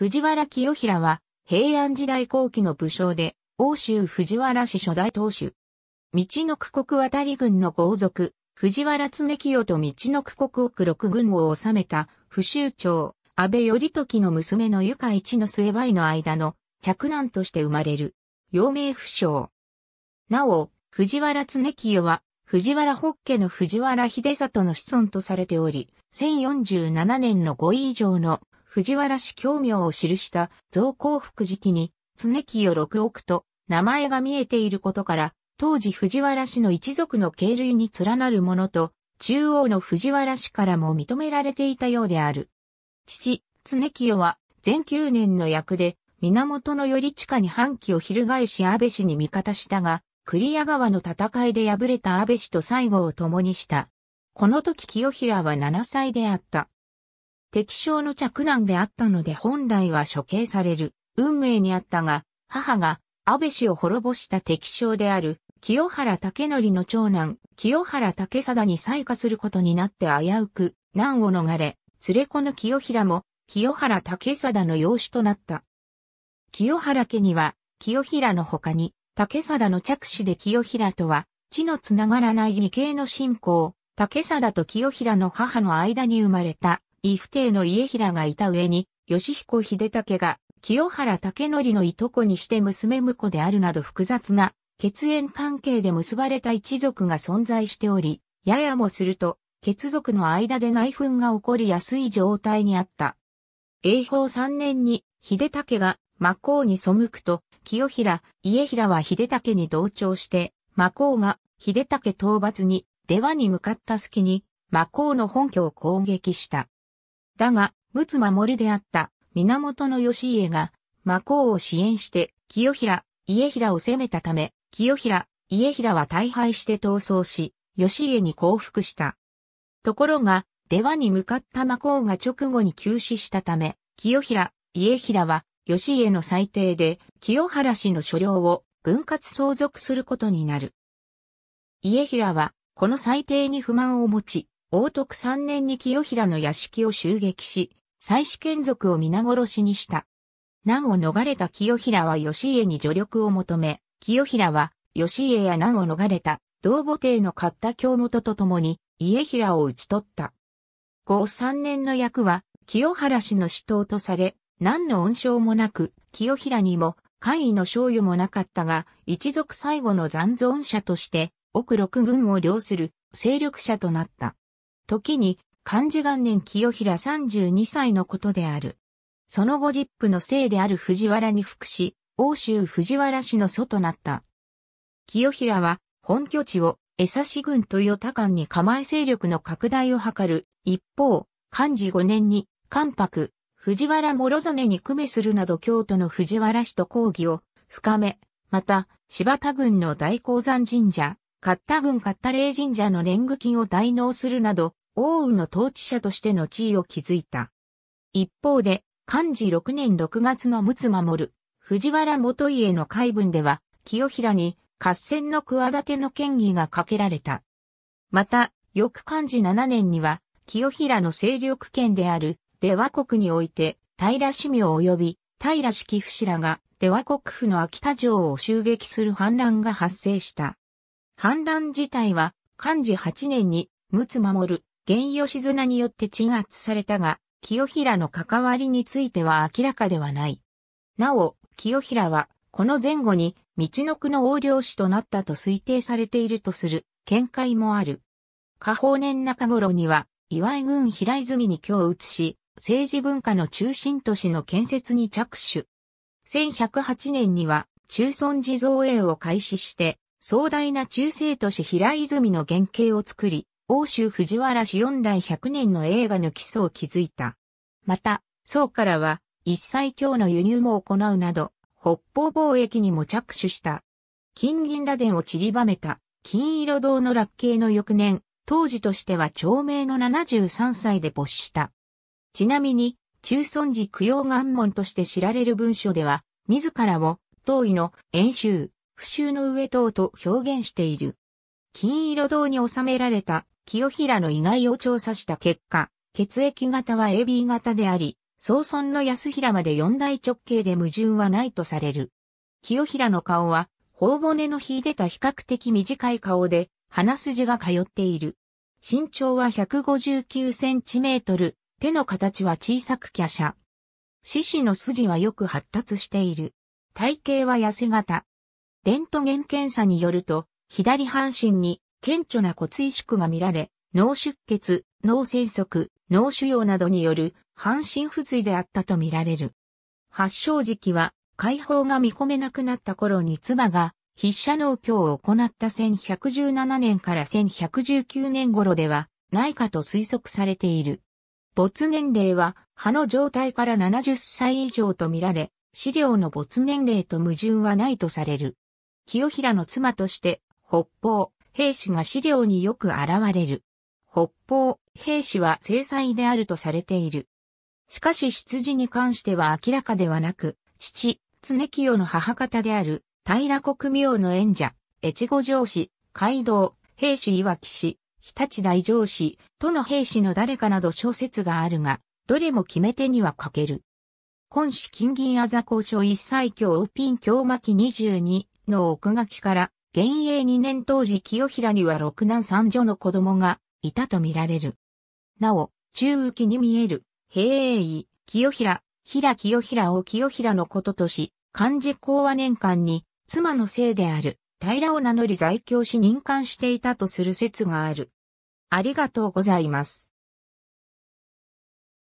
藤原清平は、平安時代後期の武将で、欧州藤原氏初代当主。道の区国渡り軍の豪族、藤原常清と道の区国奥六軍を治めた、不州長、安倍頼時の娘の由香一の末梅の間の、着難として生まれる。陽明不詳。なお、藤原常清は、藤原北家の藤原秀里の子孫とされており、1047年の5位以上の藤原氏教名を記した増幸福時期に、常清六億と名前が見えていることから、当時藤原氏の一族の経類に連なるものと、中央の藤原氏からも認められていたようである。父、常清は、全9年の役で、源の頼下に反旗を翻し安倍氏に味方したが、栗谷川の戦いで敗れた安倍氏と最後を共にした。この時清平は7歳であった。敵将の嫡男であったので本来は処刑される運命にあったが、母が安倍氏を滅ぼした敵将である清原武則の長男清原武貞に再化することになって危うく難を逃れ、連れ子の清平も清原武貞の養子となった。清原家には清平の他に武貞の着手で清平とは血のつながらない義兄の信仰、武貞と清平の母の間に生まれた伊不定の家平がいた上に、吉彦秀武が、清原武則のいとこにして娘婿であるなど複雑な血縁関係で結ばれた一族が存在しており、ややもすると、血族の間で内紛が起こりやすい状態にあった。永保3年に、秀武が魔皇に背くと、清平、家平は秀武に同調して、魔皇が秀武討伐に、出羽に向かった隙に、魔皇の本拠を攻撃した。だが、陸奥守であった源義家が、魔皇を支援して、清平、家平を攻めたため、清平、家平は大敗して逃走し、義家に降伏した。ところが、出羽に向かった魔皇が直後に急死したため、清平、家平は、義家の最低で、清原氏の所領を分割相続することになる。家平は、この裁定に不満を持ち、王徳三年に清平の屋敷を襲撃し、妻子眷属を皆殺しにした。難を逃れた清平は義家に助力を求め、清平は義家や難を逃れた同母帝の勝った京本と共に家平を討ち取った。後三年の役は清原氏の死闘とされ、何の恩賞もなく、清平にも官位の賞与もなかったが、一族最後の残存者として、奥六軍を領する勢力者となった。時に、漢字元年清平32歳のことである。その後実父の姓である藤原に服し、欧州藤原氏の祖となった。清平は、本拠地を、江差郡と与他間に構え勢力の拡大を図る。一方、漢字5年に、関白、藤原諸実に組めするなど京都の藤原氏と抗議を深め、また、柴田郡の大鉱山神社、カッタ勝カッタレ神社の連具金を代納するなど、奥羽の統治者としての地位を築いた。一方で、漢字6年6月の陸奥守、藤原元家の海文では、清平に合戦の企ての権威がかけられた。また、翌漢字7年には、清平の勢力圏である、出羽国において、平氏名及び、平式不氏らが、出羽国府の秋田城を襲撃する反乱が発生した。反乱自体は、漢字8年に、陸奥守る、源義綱によって鎮圧されたが、清平の関わりについては明らかではない。なお、清平は、この前後に、道の区の横領師となったと推定されているとする、見解もある。下方年中頃には、岩井軍平泉に居を移し、政治文化の中心都市の建設に着手。1108年には、中村寺造営を開始して、壮大な中世都市平泉の原型を作り、欧州藤原氏四代百年の映画の基礎を築いた。また、宋からは、一切強の輸入も行うなど、北方貿易にも着手した。金銀螺鈿を散りばめた、金色堂の落慶の翌年、当時としては長命の73歳で没した。ちなみに、中尊寺供養願文として知られる文書では、自らを、当位の演習、不臭の上等と表現している。金色銅に収められた清平の意外を調査した結果、血液型は AB 型であり、総村の安平まで四大直径で矛盾はないとされる。清平の顔は、頬骨の秀いた比較的短い顔で、鼻筋が通っている。身長は159センチメートル、手の形は小さく華奢。獅子の筋はよく発達している。体型は痩せ型、レントゲン検査によると、左半身に顕著な骨萎縮が見られ、脳出血、脳栓塞、脳腫瘍などによる半身不随であったとみられる。発症時期は解放が見込めなくなった頃に妻が筆者農協を行った1117年から1119年頃ではないかと推測されている。没年齢は歯の状態から70歳以上とみられ、資料の没年齢と矛盾はないとされる。清平の妻として、北方、兵士が資料によく現れる。北方、兵士は制裁であるとされている。しかし出自に関しては明らかではなく、父、常清の母方である、平国明の縁者、越後上司、街道、兵士岩木氏、日立大上司、との兵士の誰かなど小説があるが、どれも決め手には欠ける。今子金銀あざ交渉一切教ピン教巻22、の奥書きから、現永2年当時清平には六男三女の子供がいたとみられる。なお、中きに見える、平永清平、平清平を清平のこととし、漢字講和年間に、妻のせいである、平を名乗り在京し任官していたとする説がある。ありがとうございます。